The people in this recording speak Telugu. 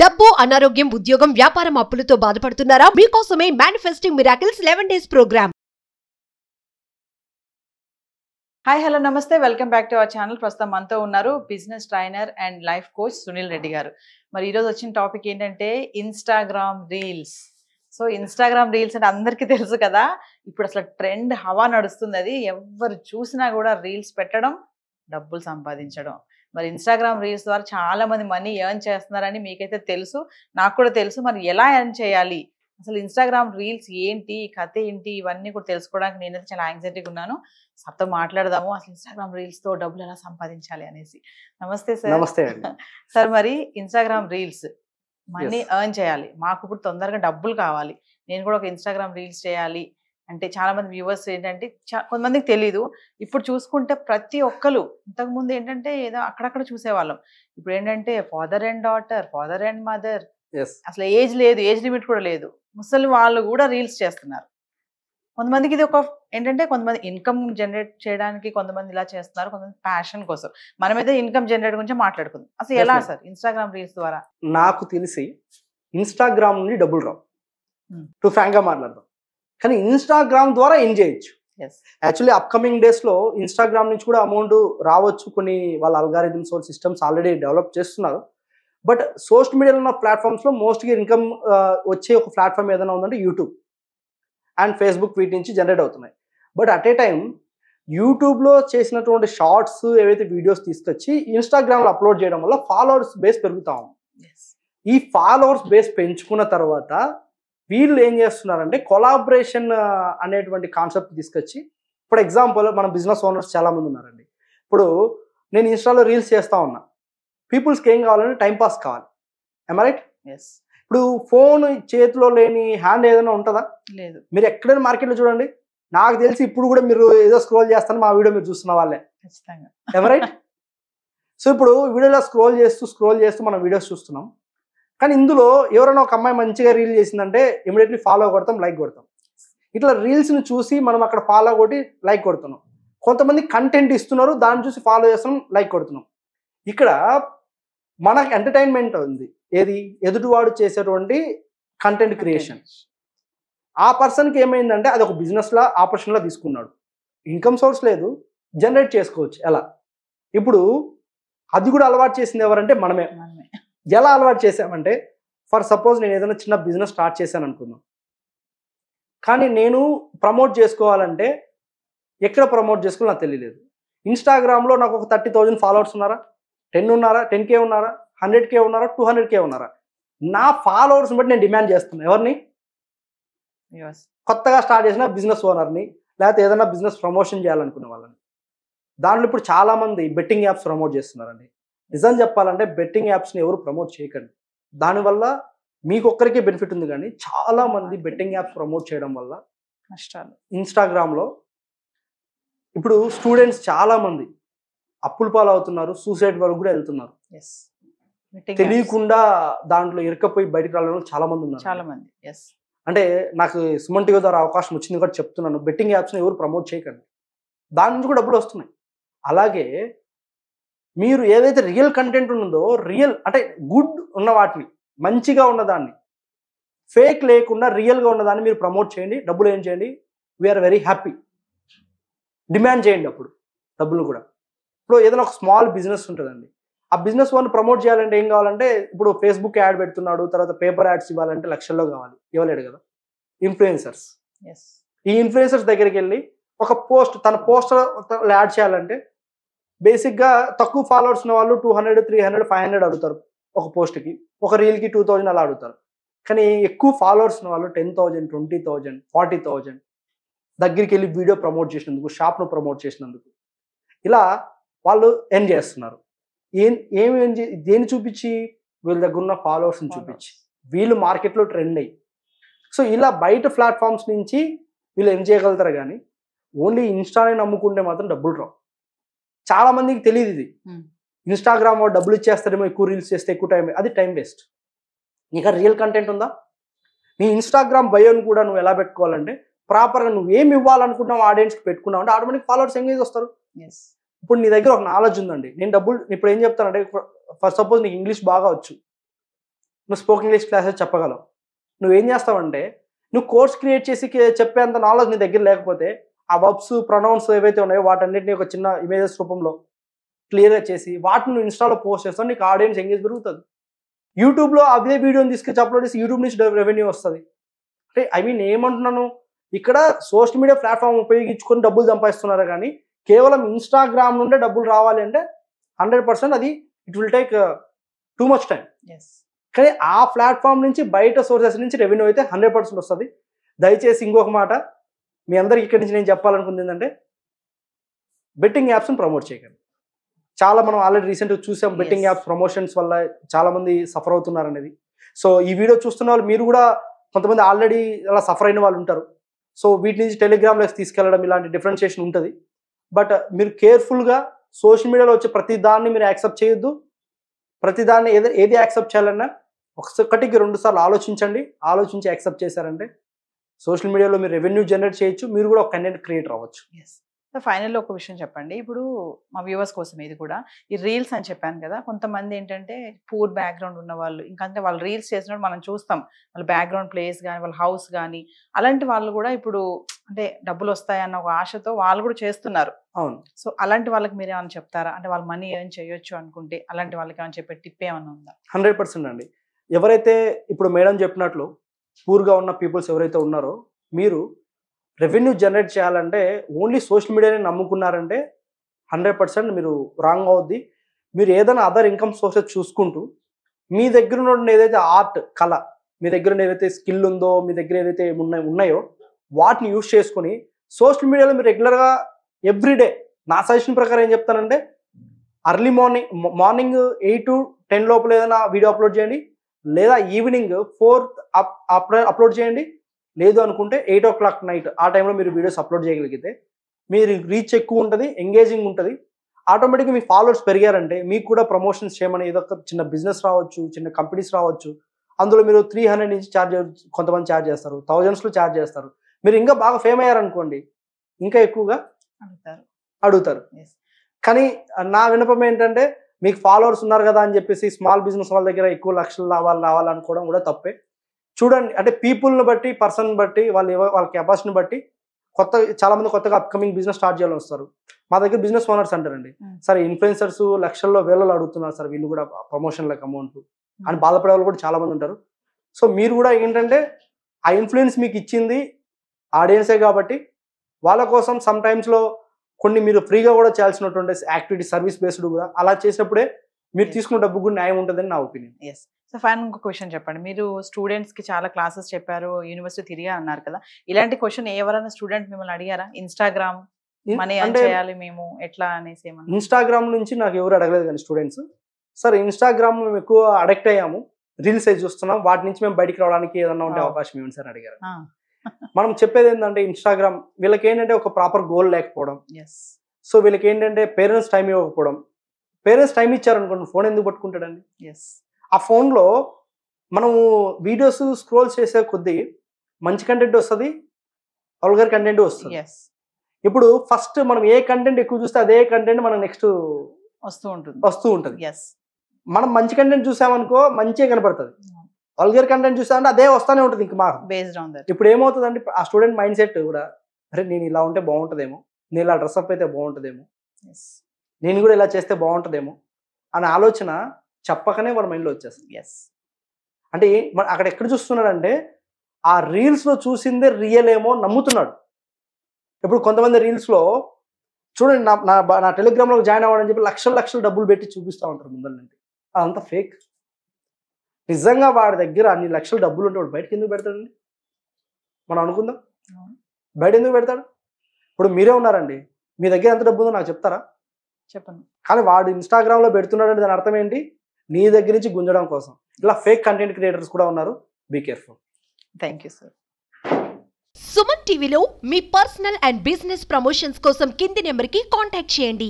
డబ్బు అనారోగ్యం ఉద్యోగం వ్యాపారం అప్పులతో బాధపడుతున్నారా మీకోసమే manifesting miracles eleven days programme hi hello నమస్తే welcome back to our channel ప్రస్తుతం మనతో ఉన్నారు business trainer and life coach Sunil Reddy garu మరి ఈరోజు వచ్చిన టాపిక్ ఏంటంటే Instagram reels so Instagram reels అంటే అందరికీ తెలుసు కదా ఇప్పుడు అసలు ట్రెండ్ హవా నడుస్తుంది అది ఎవరు చూసినా కూడా రీల్స్ పెట్టడం డబ్బులు సంపాదించడం మరి ఇన్స్టాగ్రామ్ రీల్స్ ద్వారా చాలా మంది మనీ ఎర్న్ చేస్తున్నారని మీకైతే తెలుసు నాకు కూడా తెలుసు మరి ఎలా ఎర్న్ చేయాలి అసలు ఇన్స్టాగ్రామ్ రీల్స్ ఏంటి కథ ఏంటి ఇవన్నీ కూడా తెలుసుకోవడానికి నేనైతే చాలా యాంగ్జైటీగా ఉన్నాను సార్తో మాట్లాడదాము అసలు ఇన్స్టాగ్రామ్ రీల్స్ తో డబ్బులు ఎలా సంపాదించాలి అనేసి నమస్తే సార్ నమస్తే సార్ మరి ఇన్స్టాగ్రామ్ రీల్స్ మనీ ఎర్న్ చేయాలి మాకు ఇప్పుడు తొందరగా డబ్బులు కావాలి నేను కూడా ఒక ఇన్స్టాగ్రామ్ రీల్స్ చేయాలి అంటే చాలా మంది వ్యూవర్స్ ఏంటంటే కొంతమందికి తెలీదు ఇప్పుడు చూసుకుంటే ప్రతి ఒక్కరు ఇంతకుముందు ఏంటంటే ఏదో అక్కడక్కడ చూసేవాళ్ళం ఇప్పుడు ఏంటంటే father and daughter father and mother అసలు ఏజ్ లేదు ఏజ్ లిమిట్ కూడా లేదు ముసలి వాళ్ళు కూడా రీల్స్ చేస్తున్నారు కొంతమందికి ఇది ఒక ఏంటంటే కొంతమంది ఇన్కమ్ జనరేట్ చేయడానికి కొంతమంది ఇలా చేస్తున్నారు కొంతమంది ప్యాషన్ కోసం మనమైతే ఇన్కమ్ జనరేట్ గురించి మాట్లాడుకుందాం అసలు ఎలా సార్ ఇన్స్టాగ్రామ్ రీల్స్ ద్వారా నాకు తెలిసి ఇన్స్టాగ్రామ్ నుండి డబ్బులు రావు టు గా మాట్లాడదాం కానీ ఇన్స్టాగ్రామ్ ద్వారా ఏం చేయొచ్చు యాక్చువల్లీ అప్కమింగ్ డేస్లో ఇన్స్టాగ్రామ్ నుంచి కూడా అమౌంట్ రావచ్చు కొన్ని వాళ్ళ అల్గారిథమ్స్ సిస్టమ్స్ ఆల్రెడీ డెవలప్ చేస్తున్నారు బట్ సోషల్ మీడియాలో ఉన్న ప్లాట్ఫామ్స్లో మోస్ట్గా ఇన్కమ్ వచ్చే ఒక ప్లాట్ఫామ్ ఏదైనా ఉందంటే యూట్యూబ్ అండ్ ఫేస్బుక్ వీటి నుంచి జనరేట్ అవుతున్నాయి బట్ అట్ ఏ టైం యూట్యూబ్లో చేసినటువంటి షార్ట్స్ ఏవైతే వీడియోస్ తీసుకొచ్చి ఇన్స్టాగ్రామ్లో అప్లోడ్ చేయడం వల్ల ఫాలోవర్స్ బేస్ పెరుగుతాం ఈ ఫాలోవర్స్ బేస్ పెంచుకున్న తర్వాత వీళ్ళు ఏం చేస్తున్నారంటే కొలాబరేషన్ అనేటువంటి కాన్సెప్ట్ తీసుకొచ్చి ఇప్పుడు ఎగ్జాంపుల్ మన బిజినెస్ ఓనర్స్ చాలామంది ఉన్నారండి ఇప్పుడు నేను ఇన్స్టాలో రీల్స్ చేస్తూ ఉన్నా పీపుల్స్కి ఏం కావాలంటే టైంపాస్ కావాలి రైట్ ఎస్ ఇప్పుడు ఫోన్ చేతిలో లేని హ్యాండ్ ఏదైనా ఉంటుందా లేదు మీరు ఎక్కడైనా మార్కెట్లో చూడండి నాకు తెలిసి ఇప్పుడు కూడా మీరు ఏదో స్క్రోల్ చేస్తాను మా వీడియో మీరు చూస్తున్న వాళ్ళే ఖచ్చితంగా రైట్ సో ఇప్పుడు వీడియోలో స్క్రోల్ చేస్తూ స్క్రోల్ చేస్తూ మనం వీడియోస్ చూస్తున్నాం కానీ ఇందులో ఎవరైనా ఒక అమ్మాయి మంచిగా రీల్ చేసిందంటే ఇమీడియట్లీ ఫాలో కొడతాం లైక్ కొడతాం ఇట్లా రీల్స్ని చూసి మనం అక్కడ ఫాలో కొట్టి లైక్ కొడుతున్నాం కొంతమంది కంటెంట్ ఇస్తున్నారు దాన్ని చూసి ఫాలో చేస్తున్నాం లైక్ కొడుతున్నాం ఇక్కడ మనకు ఎంటర్టైన్మెంట్ ఉంది ఏది ఎదుటివాడు చేసేటువంటి కంటెంట్ క్రియేషన్ ఆ పర్సన్కి ఏమైందంటే అది ఒక బిజినెస్లా ఆపర్చునిటీలా తీసుకున్నాడు ఇన్కమ్ సోర్స్ లేదు జనరేట్ చేసుకోవచ్చు ఎలా ఇప్పుడు అది కూడా అలవాటు చేసింది ఎవరంటే మనమే ఎలా అలవాటు చేశామంటే ఫర్ సపోజ్ నేను ఏదైనా చిన్న బిజినెస్ స్టార్ట్ చేశాను అనుకుందాం కానీ నేను ప్రమోట్ చేసుకోవాలంటే ఎక్కడ ప్రమోట్ చేసుకోవాలో నాకు తెలియలేదు ఇన్స్టాగ్రామ్లో నాకు ఒక థర్టీ థౌజండ్ ఫాలోవర్స్ ఉన్నారా టెన్ ఉన్నారా టెన్ కే ఉన్నారా హండ్రెడ్ కే ఉన్నారా టూ హండ్రెడ్ కే ఉన్నారా నా ఫాలోవర్స్ని బట్టి నేను డిమాండ్ చేస్తున్నాను ఎవరిని కొత్తగా స్టార్ట్ చేసిన బిజినెస్ ఓనర్ని లేకపోతే ఏదైనా బిజినెస్ ప్రమోషన్ చేయాలనుకునే వాళ్ళని దాంట్లో ఇప్పుడు చాలామంది బెట్టింగ్ యాప్స్ ప్రమోట్ చేస్తున్నారండి నిజం చెప్పాలంటే బెట్టింగ్ యాప్స్ని ఎవరు ప్రమోట్ చేయకండి దానివల్ల మీకొక్కరికే బెనిఫిట్ ఉంది కానీ చాలా మంది బెట్టింగ్ యాప్స్ ప్రమోట్ చేయడం వల్ల నష్టాలు ఇన్స్టాగ్రామ్లో ఇప్పుడు స్టూడెంట్స్ చాలా మంది అప్పుల పాలు అవుతున్నారు సూసైడ్ వరకు కూడా వెళ్తున్నారు తెలియకుండా దాంట్లో ఇరకపోయి బయటకు రావడం చాలా మంది ఉన్నారు చాలా మంది అంటే నాకు సుమంటి టీవీ ద్వారా అవకాశం వచ్చింది కూడా చెప్తున్నాను బెట్టింగ్ యాప్స్ని ఎవరు ప్రమోట్ చేయకండి దాని నుంచి కూడా డబ్బులు వస్తున్నాయి అలాగే మీరు ఏదైతే రియల్ కంటెంట్ ఉన్నదో రియల్ అంటే గుడ్ ఉన్న వాటిని మంచిగా ఉన్నదాన్ని ఫేక్ లేకుండా రియల్గా ఉన్నదాన్ని మీరు ప్రమోట్ చేయండి డబ్బులు ఏం చేయండి వీఆర్ వెరీ హ్యాపీ డిమాండ్ చేయండి అప్పుడు డబ్బులు కూడా ఇప్పుడు ఏదైనా ఒక స్మాల్ బిజినెస్ ఉంటుందండి ఆ బిజినెస్ వాళ్ళని ప్రమోట్ చేయాలంటే ఏం కావాలంటే ఇప్పుడు ఫేస్బుక్ యాడ్ పెడుతున్నాడు తర్వాత పేపర్ యాడ్స్ ఇవ్వాలంటే లక్షల్లో కావాలి ఇవ్వలేడు కదా ఇన్ఫ్లుయెన్సర్స్ ఈ ఇన్ఫ్లుయెన్సర్స్ దగ్గరికి వెళ్ళి ఒక పోస్ట్ తన పోస్టర్ యాడ్ చేయాలంటే బేసిక్గా తక్కువ ఫాలోవర్స్ ఉన్న వాళ్ళు two hundred three hundred five hundred అడుగుతారు ఒక పోస్ట్కి ఒక రీల్కి టూ థౌజండ్ అలా అడుగుతారు కానీ ఎక్కువ ఫాలోవర్స్ ఉన్న వాళ్ళు ten thousand twenty thousand forty thousand దగ్గరికి వెళ్ళి వీడియో ప్రమోట్ చేసినందుకు షాప్ను ప్రమోట్ చేసినందుకు ఇలా వాళ్ళు ఎన్ చేస్తున్నారు ఏం ఏమి ఏం దేని చూపించి వీళ్ళ దగ్గర ఉన్న ఫాలోవర్స్ని చూపించి వీళ్ళు మార్కెట్లో ట్రెండ్ అయ్యి సో ఇలా బయట ప్లాట్ఫామ్స్ నుంచి వీళ్ళు ఏం చేయగలుగుతారు కానీ ఓన్లీ ఇన్స్టానే నమ్ముకుంటే మాత్రం డబ్బులు రావు చాలా మందికి తెలియదు ఇది ఇన్స్టాగ్రామ్ డబ్బులు ఇచ్చేస్తారేమో ఎక్కువ రీల్స్ చేస్తే ఎక్కువ టైం అది టైం వేస్ట్ నీకు రియల్ కంటెంట్ ఉందా నీ ఇన్స్టాగ్రామ్ బయోని కూడా నువ్వు ఎలా పెట్టుకోవాలంటే ప్రాపర్గా నువ్వు ఏమి ఇవ్వాలనుకుంటున్నావు ఆడియన్స్కి పెట్టుకున్నావు అంటే ఆటోమేటిక్ ఫాలోవర్స్ ఎంగేజ్ వస్తారు ఇప్పుడు నీ దగ్గర ఒక నాలెడ్జ్ ఉందండి నేను డబ్బులు ఇప్పుడు ఏం చెప్తానంటే ఫస్ట్ సపోజ్ నీకు ఇంగ్లీష్ బాగా వచ్చు నువ్వు స్పోకెన్ ఇంగ్లీష్ క్లాసెస్ చెప్పగలవు నువ్వేం చేస్తావంటే నువ్వు కోర్స్ క్రియేట్ చేసి చెప్పేంత నాలెడ్జ్ నీ దగ్గర లేకపోతే ఆ వర్బ్స్ ప్రొనౌన్స్ ఏవైతే ఉన్నాయో వాటన్నిటిని ఒక చిన్న ఇమేజెస్ రూపంలో క్లియర్గా చేసి వాటిని ఇన్స్టాలో పోస్ట్ చేస్తాను నీకు ఆడియన్స్ ఎంగేజ్ పెరుగుతుంది యూట్యూబ్లో అదే వీడియోని తీసుకొచ్చి అప్లోడ్ చేసి యూట్యూబ్ నుంచి రెవెన్యూ వస్తుంది అంటే ఐ మీన్ ఏమంటున్నాను ఇక్కడ సోషల్ మీడియా ప్లాట్ఫామ్ ఉపయోగించుకొని డబ్బులు సంపాదిస్తున్నారు కానీ కేవలం ఇన్స్టాగ్రామ్ నుండే డబ్బులు రావాలి అంటే హండ్రెడ్ పర్సెంట్ అది it will take too much time కానీ ఆ ప్లాట్ఫామ్ నుంచి బయట సోర్సెస్ నుంచి రెవెన్యూ అయితే హండ్రెడ్ పర్సెంట్ వస్తుంది దయచేసి ఇంకొక మాట మీ అందరికి ఇక్కడి నుంచి నేను చెప్పాలనుకుంది ఏంటంటే బెట్టింగ్ యాప్స్ని ప్రమోట్ చేయకండి చాలా మనం ఆల్రెడీ రీసెంట్గా చూసాం బెట్టింగ్ యాప్స్ ప్రమోషన్స్ వల్ల చాలామంది సఫర్ అవుతున్నారు అనేది సో ఈ వీడియో చూస్తున్న వాళ్ళు మీరు కూడా కొంతమంది ఆల్రెడీ అలా సఫర్ అయిన వాళ్ళు ఉంటారు సో వీటి నుంచి టెలిగ్రామ్లోకి తీసుకెళ్ళడం ఇలాంటి డిఫరెన్షియేషన్ ఉంటుంది బట్ మీరు కేర్ఫుల్గా సోషల్ మీడియాలో వచ్చే ప్రతి దాన్ని మీరు యాక్సెప్ట్ చేయొద్దు ప్రతి దాన్ని ఏది ఏది యాక్సెప్ట్ చేయాలన్నా ఒకటికి రెండు సార్లు ఆలోచించండి ఆలోచించి యాక్సెప్ట్ చేశారంటే సోషల్ మీడియాలో మీరు రెవెన్యూ జనరేట్ చేయొచ్చు మీరు కూడా ఒక కంటెంట్ క్రియేటర్ అవ్వచ్చు ఫైనల్లో ఒక విషయం చెప్పండి ఇప్పుడు మా వ్యూవర్స్ కోసం ఇది కూడా ఈ రీల్స్ అని చెప్పాను కదా కొంతమంది ఏంటంటే పూర్ బ్యాక్గ్రౌండ్ ఉన్న వాళ్ళు ఇంకంటే వాళ్ళు రీల్స్ చేసినప్పుడు మనం చూస్తాం వాళ్ళ బ్యాక్గ్రౌండ్ ప్లేస్ కానీ వాళ్ళ హౌస్ కానీ అలాంటి వాళ్ళు కూడా ఇప్పుడు అంటే డబ్బులు వస్తాయన్న ఒక ఆశతో వాళ్ళు కూడా చేస్తున్నారు అవును సో అలాంటి వాళ్ళకి మీరు ఏమైనా చెప్తారా అంటే వాళ్ళు మనీ ఏమైనా చేయొచ్చు అనుకుంటే అలాంటి వాళ్ళకి ఏమైనా చెప్పే టిప్ ఏమైనా ఉందా హండ్రెడ్ అండి ఎవరైతే ఇప్పుడు మేడం చెప్పినట్లు పూర్గా ఉన్న పీపుల్స్ ఎవరైతే ఉన్నారో మీరు రెవెన్యూ జనరేట్ చేయాలంటే ఓన్లీ సోషల్ మీడియానే నమ్ముకున్నారంటే హండ్రెడ్ పర్సెంట్ మీరు రాంగ్ అవుద్ది మీరు ఏదైనా అదర్ ఇన్కమ్ సోర్సెస్ చూసుకుంటూ మీ దగ్గర ఉన్న ఏదైతే ఆర్ట్ కళ మీ దగ్గర ఏదైతే స్కిల్ ఉందో మీ దగ్గర ఏదైతే ఉన్నాయో వాటిని యూజ్ చేసుకుని సోషల్ మీడియాలో మీరు రెగ్యులర్గా ఎవ్రీడే నా సజెషన్ ప్రకారం ఏం చెప్తానంటే early morning morning eight to ten లోపల ఏదైనా వీడియో అప్లోడ్ చేయండి లేదా ఈవినింగ్ ఫోర్త్ అప్ అప్లోడ్ చేయండి లేదు అనుకుంటే ఎయిట్ ఓ క్లాక్ నైట్ ఆ టైంలో మీరు వీడియోస్ అప్లోడ్ చేయగలిగితే మీరు రీచ్ ఎక్కువ ఉంటుంది ఎంగేజింగ్ ఉంటుంది ఆటోమేటిక్గా మీ ఫాలోవర్స్ పెరిగారంటే మీకు కూడా ప్రమోషన్స్ చేయమని ఏదో ఒక చిన్న బిజినెస్ రావచ్చు చిన్న కంపెనీస్ రావచ్చు అందులో మీరు త్రీ హండ్రెడ్ నుంచి ఛార్జ్ కొంతమంది ఛార్జ్ చేస్తారు థౌజండ్స్లో ఛార్జ్ చేస్తారు మీరు ఇంకా బాగా ఫేమ్ అయ్యారనుకోండి ఇంకా ఎక్కువగా అడుగుతారు అడుగుతారు కానీ నా వినపం ఏంటంటే మీకు ఫాలోవర్స్ ఉన్నారు కదా అని చెప్పేసి స్మాల్ బిజినెస్ వాళ్ళ దగ్గర ఎక్కువ లక్షలు లాభాలు రావాలనుకోవడం కూడా తప్పే చూడండి అంటే పీపుల్ని బట్టి పర్సన్ బట్టి వాళ్ళు వాళ్ళ కెపాసిటీని బట్టి కొత్త చాలామంది కొత్తగా అప్కమింగ్ బిజినెస్ స్టార్ట్ చేయాలని వస్తారు మా దగ్గర బిజినెస్ ఓనర్స్ అంటారండి సరే ఇన్ఫ్లుయెన్సర్స్ లక్షల్లో వేలలో అడుగుతున్నారు సార్ వీళ్ళు కూడా ప్రమోషన్లకు అమౌంట్ అని బాధపడే వాళ్ళు కూడా చాలామంది ఉంటారు సో మీరు కూడా ఏంటంటే ఆ ఇన్ఫ్లుయెన్స్ మీకు ఇచ్చింది ఆడియన్సే కాబట్టి వాళ్ళ కోసం సమ్ టైమ్స్లో కొన్ని మీరు ఫ్రీగా కూడా చేయాల్సినటువంటి యాక్టివిటీ సర్వీస్ బేస్డ్ కూడా అలా చేసినప్పుడే మీరు తీసుకున్న డబ్బు కూడా న్యాయం ఉంటుందని నా ఒపీనియన్ ఎస్ సో ఫైన్ ఇంకొక క్వశ్చన్ చెప్పండి మీరు స్టూడెంట్స్కి చాలా క్లాసెస్ చెప్పారు యూనివర్సిటీ తిరిగా అన్నారు కదా ఇలాంటి క్వశ్చన్ ఎవరైనా స్టూడెంట్ మిమ్మల్ని అడిగారా ఇన్స్టాగ్రామ్ మనీ చేయాలి మేము ఎట్లా అనేసి ఇన్స్టాగ్రామ్ నుంచి నాకు ఎవరు అడగలేదు కానీ స్టూడెంట్స్ సార్ ఇన్స్టాగ్రామ్ మేము ఎక్కువ అడక్ట్ అయ్యాము రీల్స్ అయితే చూస్తున్నాం వాటి నుంచి మేము బయటికి రావడానికి ఏదన్నా ఉండే అవకాశం ఏమి సార్ అడిగారు మనం చెప్పేది ఏంటంటే ఇన్స్టాగ్రామ్ వీళ్ళకి ఏంటంటే ఒక ప్రాపర్ గోల్ లేకపోవడం సో వీళ్ళకి ఏంటంటే పేరెంట్స్ టైం ఇవ్వకపోవడం పేరెంట్స్ టైం ఇచ్చారనుకోండి ఫోన్ ఎందుకు పట్టుకుంటాడండి ఆ ఫోన్లో మనము వీడియోస్ స్క్రోల్ చేసే కొద్దీ మంచి కంటెంట్ వస్తుంది వల్గర్ కంటెంట్ వస్తుంది ఇప్పుడు ఫస్ట్ మనం ఏ కంటెంట్ ఎక్కువ చూస్తే అదే కంటెంట్ మనం నెక్స్ట్ వస్తూ ఉంటుంది వస్తూ ఉంటుంది మనం మంచి కంటెంట్ చూసామనుకో మంచిగా కనపడుతుంది వల్గర్ కంటెంట్ చూస్తా అంటే అదే వస్తానే ఉంటుంది ఇంకా మాకు బేస్డ్ ఆన్ దట్ ఇప్పుడు ఆ స్టూడెంట్ మైండ్ సెట్ కూడా అరే నేను ఇలా ఉంటే బాగుంటుందేమో నేను ఇలా డ్రెస్అప్ అయితే బాగుంటుందేమో నేను కూడా ఇలా చేస్తే బాగుంటుందేమో అనే ఆలోచన చెప్పకనే వాళ్ళ మైండ్లో వచ్చేస్తుంది ఎస్ అంటే మన అక్కడ ఎక్కడ చూస్తున్నాడంటే ఆ రీల్స్లో చూసిందే రియల్ ఏమో నమ్ముతున్నాడు ఇప్పుడు కొంతమంది రీల్స్లో చూడండి నా నా టెలిగ్రామ్లో జాయిన్ అవ్వడం చెప్పి లక్షల లక్షలు డబ్బులు పెట్టి చూపిస్తూ ఉంటారు ముందర నుండి అదంతా ఫేక్ నిజంగా వాడి దగ్గర అన్ని లక్షల డబ్బులు ఉంటే వాడు బయటకు ఎందుకు పెడతాడండి మనం అనుకుందాం బయట ఎందుకు పెడతాడు ఇప్పుడు మీరే ఉన్నారండి మీ దగ్గర ఎంత డబ్బు ఉందో నాకు చెప్తారా చెప్పండి కానీ వాడు ఇన్స్టాగ్రామ్లో పెడుతున్నాడు దాని అర్థం ఏంటి నీ దగ్గర నుంచి గుంజడం కోసం ఇలా ఫేక్ కంటెంట్ క్రియేటర్స్ కూడా ఉన్నారు be careful thank you sir Suman టీవీలో మీ పర్సనల్ అండ్ బిజినెస్ ప్రమోషన్స్ కోసం కింది నెంబర్కి కాంటాక్ట్ చేయండి